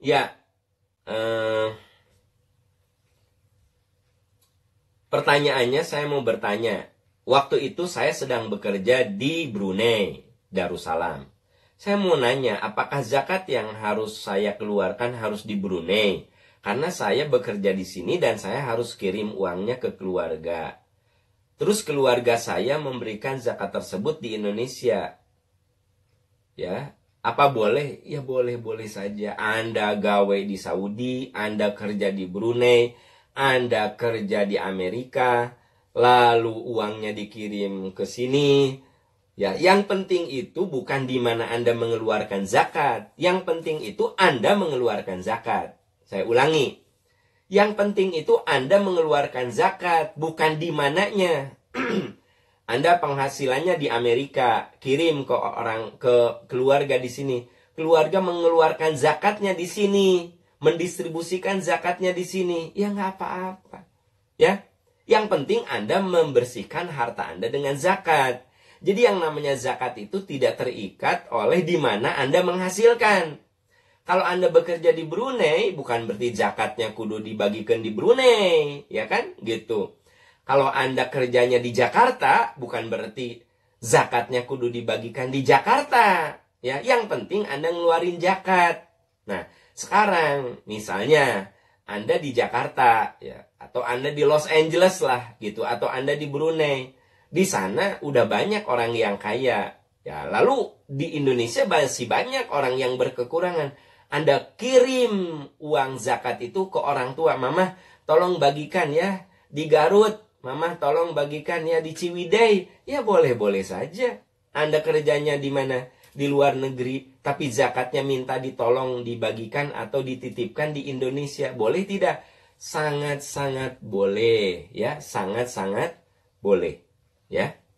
Ya, eh, pertanyaannya saya mau bertanya. Waktu itu saya sedang bekerja di Brunei, Darussalam. Saya mau nanya, apakah zakat yang harus saya keluarkan harus di Brunei? Karena saya bekerja di sini dan saya harus kirim uangnya ke keluarga. Terus keluarga saya memberikan zakat tersebut di Indonesia. Ya, apa boleh? Ya boleh-boleh saja. Anda gawe di Saudi, Anda kerja di Brunei, Anda kerja di Amerika, lalu uangnya dikirim ke sini. Ya, yang penting itu bukan di mana Anda mengeluarkan zakat. Yang penting itu Anda mengeluarkan zakat. Saya ulangi. Yang penting itu Anda mengeluarkan zakat, bukan di mananya. Anda penghasilannya di Amerika, kirim ke orang ke keluarga di sini. Keluarga mengeluarkan zakatnya di sini, mendistribusikan zakatnya di sini. Ya nggak apa-apa. Ya. Yang penting Anda membersihkan harta Anda dengan zakat. Jadi yang namanya zakat itu tidak terikat oleh di mana Anda menghasilkan. Kalau Anda bekerja di Brunei, bukan berarti zakatnya kudu dibagikan di Brunei, ya kan? Gitu. Kalau Anda kerjanya di Jakarta, bukan berarti zakatnya kudu dibagikan di Jakarta. Ya, yang penting Anda ngeluarin zakat. Nah, sekarang misalnya Anda di Jakarta ya atau Anda di Los Angeles lah gitu atau Anda di Brunei. Di sana udah banyak orang yang kaya. Ya, lalu di Indonesia masih banyak orang yang berkekurangan. Anda kirim uang zakat itu ke orang tua. Mama, tolong bagikan ya di Garut Mama tolong bagikan ya di Ciwidey. Ya boleh-boleh saja. Anda kerjanya di mana? Di luar negeri, tapi zakatnya minta ditolong dibagikan atau dititipkan di Indonesia. Boleh tidak? Sangat-sangat boleh, ya. Sangat-sangat boleh, ya.